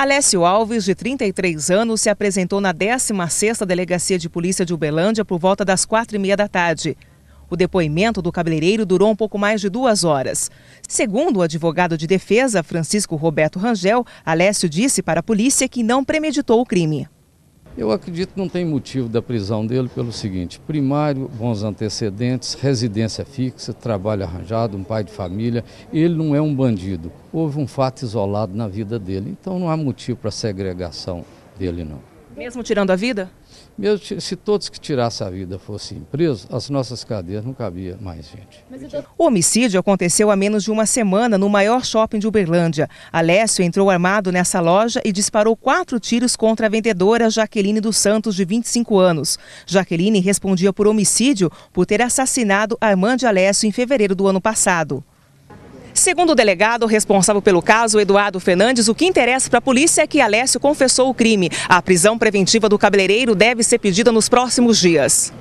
Alessio Alves, de 33 anos, se apresentou na 16ª Delegacia de Polícia de Uberlândia por volta das quatro e meia da tarde. O depoimento do cabeleireiro durou um pouco mais de duas horas. Segundo o advogado de defesa, Francisco Roberto Rangel, Alessio disse para a polícia que não premeditou o crime. Eu acredito que não tem motivo da prisão dele pelo seguinte: primário, bons antecedentes, residência fixa, trabalho arranjado, um pai de família. Ele não é um bandido. Houve um fato isolado na vida dele, então não há motivo para segregação dele não. Mesmo tirando a vida? Mesmo se todos que tirassem a vida fossem presos, as nossas cadeias não cabia mais gente. O homicídio aconteceu há menos de uma semana no maior shopping de Uberlândia. Alessio entrou armado nessa loja e disparou quatro tiros contra a vendedora Jaqueline dos Santos, de 25 anos. Jaqueline respondia por homicídio por ter assassinado de Alessio em fevereiro do ano passado. Segundo o delegado responsável pelo caso, Eduardo Fernandes, o que interessa para a polícia é que Alessio confessou o crime. A prisão preventiva do cabeleireiro deve ser pedida nos próximos dias.